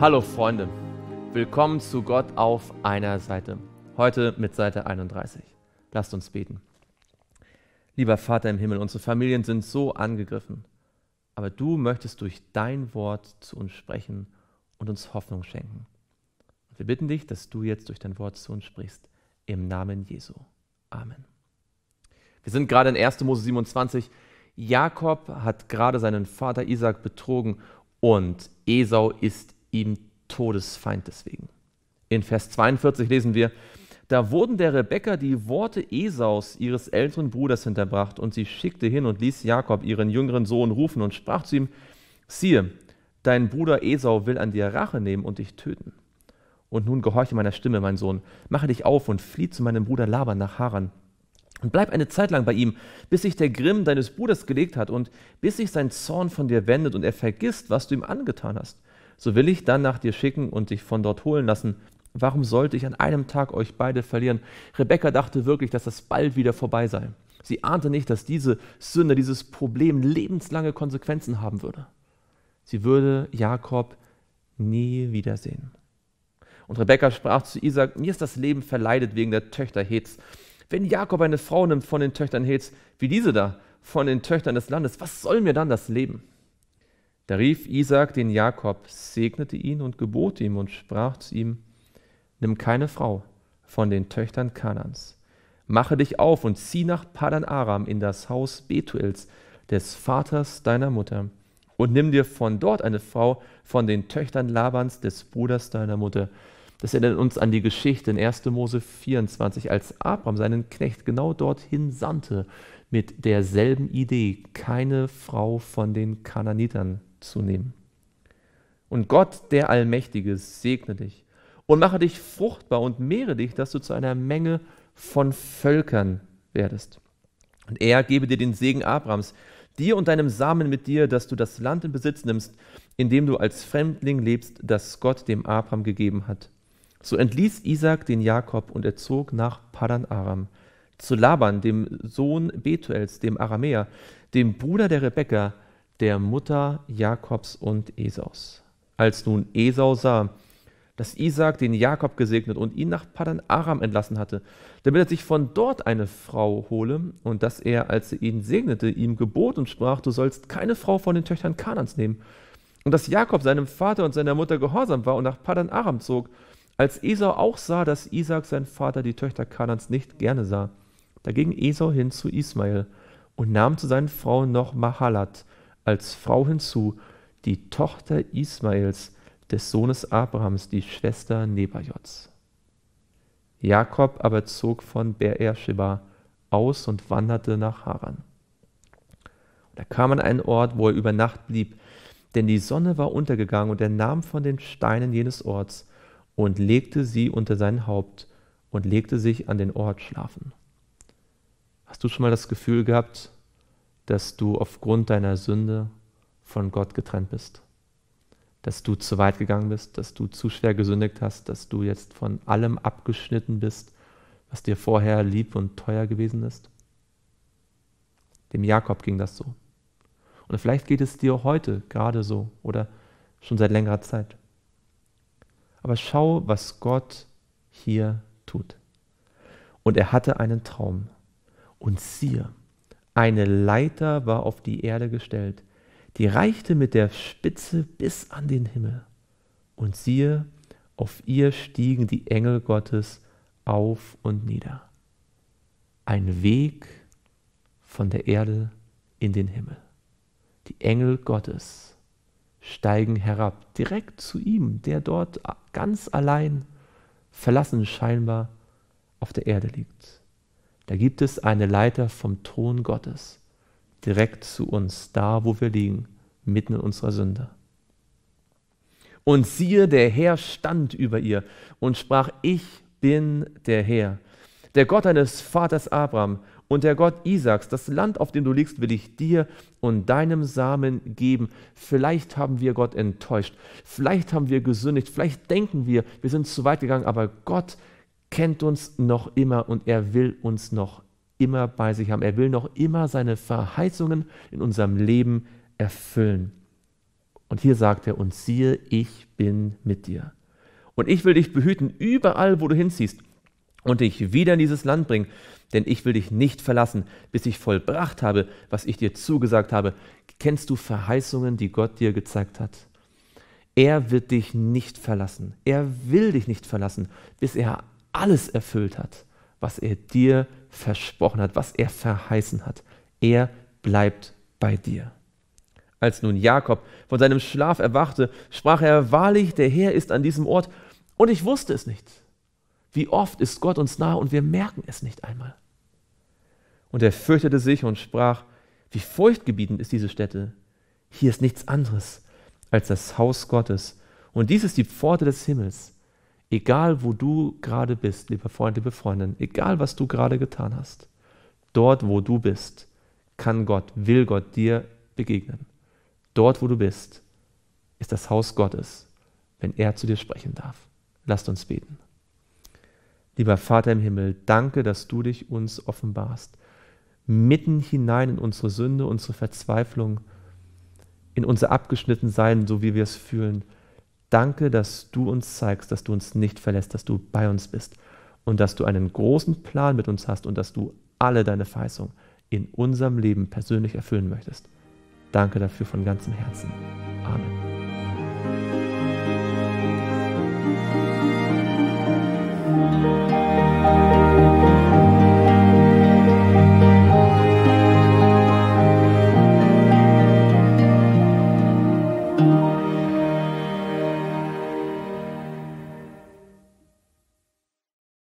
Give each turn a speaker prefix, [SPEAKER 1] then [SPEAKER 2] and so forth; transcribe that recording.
[SPEAKER 1] Hallo Freunde, willkommen zu Gott auf einer Seite. Heute mit Seite 31. Lasst uns beten. Lieber Vater im Himmel, unsere Familien sind so angegriffen, aber du möchtest durch dein Wort zu uns sprechen und uns Hoffnung schenken. wir bitten dich, dass du jetzt durch dein Wort zu uns sprichst. Im Namen Jesu. Amen. Wir sind gerade in 1. Mose 27. Jakob hat gerade seinen Vater Isaac betrogen und Esau ist ihm Todesfeind deswegen. In Vers 42 lesen wir, da wurden der Rebekka die Worte Esaus, ihres älteren Bruders, hinterbracht, und sie schickte hin und ließ Jakob, ihren jüngeren Sohn, rufen und sprach zu ihm, siehe, dein Bruder Esau will an dir Rache nehmen und dich töten. Und nun gehorche meiner Stimme, mein Sohn, mache dich auf und flieh zu meinem Bruder Laban nach Haran. Und bleib eine Zeit lang bei ihm, bis sich der Grimm deines Bruders gelegt hat und bis sich sein Zorn von dir wendet und er vergisst, was du ihm angetan hast so will ich dann nach dir schicken und dich von dort holen lassen. Warum sollte ich an einem Tag euch beide verlieren? Rebekka dachte wirklich, dass das bald wieder vorbei sei. Sie ahnte nicht, dass diese Sünde, dieses Problem lebenslange Konsequenzen haben würde. Sie würde Jakob nie wiedersehen. Und Rebekka sprach zu Isaac: Mir ist das Leben verleidet wegen der Töchter Hetz. Wenn Jakob eine Frau nimmt von den Töchtern Hetz, wie diese da, von den Töchtern des Landes, was soll mir dann das Leben? Da rief Isaak den Jakob, segnete ihn und gebot ihm und sprach zu ihm, Nimm keine Frau von den Töchtern Kanans. Mache dich auf und zieh nach Padan Aram in das Haus Betuels, des Vaters deiner Mutter, und nimm dir von dort eine Frau von den Töchtern Labans, des Bruders deiner Mutter. Das erinnert uns an die Geschichte in 1. Mose 24, als Abram seinen Knecht genau dorthin sandte, mit derselben Idee, keine Frau von den Kananitern zu nehmen. Und Gott, der Allmächtige, segne dich und mache dich fruchtbar und mehre dich, dass du zu einer Menge von Völkern werdest. Und er gebe dir den Segen Abrams, dir und deinem Samen mit dir, dass du das Land in Besitz nimmst, in dem du als Fremdling lebst, das Gott dem Abram gegeben hat. So entließ Isaak den Jakob und er zog nach Padan Aram zu Laban, dem Sohn Betuels, dem Aramäer, dem Bruder der Rebekka, der Mutter Jakobs und Esaus. Als nun Esau sah, dass Isaak den Jakob gesegnet und ihn nach Padan Aram entlassen hatte, damit er sich von dort eine Frau hole, und dass er, als er ihn segnete, ihm gebot und sprach, du sollst keine Frau von den Töchtern Kanans nehmen. Und dass Jakob seinem Vater und seiner Mutter gehorsam war und nach Padan Aram zog, als Esau auch sah, dass Isaak sein Vater die Töchter Kanans nicht gerne sah. Da ging Esau hin zu Ismael und nahm zu seinen Frauen noch Mahalat, als Frau hinzu, die Tochter Ismaels, des Sohnes Abrahams, die Schwester Nebajots. Jakob aber zog von Beersheba aus und wanderte nach Haran. Da kam an einen Ort, wo er über Nacht blieb, denn die Sonne war untergegangen und er nahm von den Steinen jenes Orts und legte sie unter sein Haupt und legte sich an den Ort schlafen. Hast du schon mal das Gefühl gehabt, dass du aufgrund deiner Sünde von Gott getrennt bist. Dass du zu weit gegangen bist, dass du zu schwer gesündigt hast, dass du jetzt von allem abgeschnitten bist, was dir vorher lieb und teuer gewesen ist. Dem Jakob ging das so. Und vielleicht geht es dir heute gerade so oder schon seit längerer Zeit. Aber schau, was Gott hier tut. Und er hatte einen Traum. Und siehe, eine Leiter war auf die Erde gestellt, die reichte mit der Spitze bis an den Himmel. Und siehe, auf ihr stiegen die Engel Gottes auf und nieder. Ein Weg von der Erde in den Himmel. Die Engel Gottes steigen herab, direkt zu ihm, der dort ganz allein, verlassen scheinbar, auf der Erde liegt. Da gibt es eine Leiter vom Thron Gottes direkt zu uns, da wo wir liegen, mitten in unserer Sünde. Und siehe, der Herr stand über ihr und sprach, ich bin der Herr, der Gott deines Vaters Abraham und der Gott Isaaks, das Land, auf dem du liegst, will ich dir und deinem Samen geben. Vielleicht haben wir Gott enttäuscht, vielleicht haben wir gesündigt, vielleicht denken wir, wir sind zu weit gegangen, aber Gott kennt uns noch immer und er will uns noch immer bei sich haben. Er will noch immer seine Verheißungen in unserem Leben erfüllen. Und hier sagt er uns, siehe, ich bin mit dir. Und ich will dich behüten überall, wo du hinziehst und dich wieder in dieses Land bringen, denn ich will dich nicht verlassen, bis ich vollbracht habe, was ich dir zugesagt habe. Kennst du Verheißungen, die Gott dir gezeigt hat? Er wird dich nicht verlassen. Er will dich nicht verlassen, bis er alles erfüllt hat, was er dir versprochen hat, was er verheißen hat. Er bleibt bei dir. Als nun Jakob von seinem Schlaf erwachte, sprach er, wahrlich, der Herr ist an diesem Ort, und ich wusste es nicht. Wie oft ist Gott uns nahe und wir merken es nicht einmal. Und er fürchtete sich und sprach, wie furchtgebietend ist diese Stätte. Hier ist nichts anderes als das Haus Gottes, und dies ist die Pforte des Himmels. Egal, wo du gerade bist, lieber Freund, liebe Freundin, egal, was du gerade getan hast, dort, wo du bist, kann Gott, will Gott dir begegnen. Dort, wo du bist, ist das Haus Gottes, wenn er zu dir sprechen darf. Lasst uns beten. Lieber Vater im Himmel, danke, dass du dich uns offenbarst. Mitten hinein in unsere Sünde, unsere Verzweiflung, in unser Abgeschnittensein, so wie wir es fühlen Danke, dass du uns zeigst, dass du uns nicht verlässt, dass du bei uns bist und dass du einen großen Plan mit uns hast und dass du alle deine Verheißungen in unserem Leben persönlich erfüllen möchtest. Danke dafür von ganzem Herzen. Amen.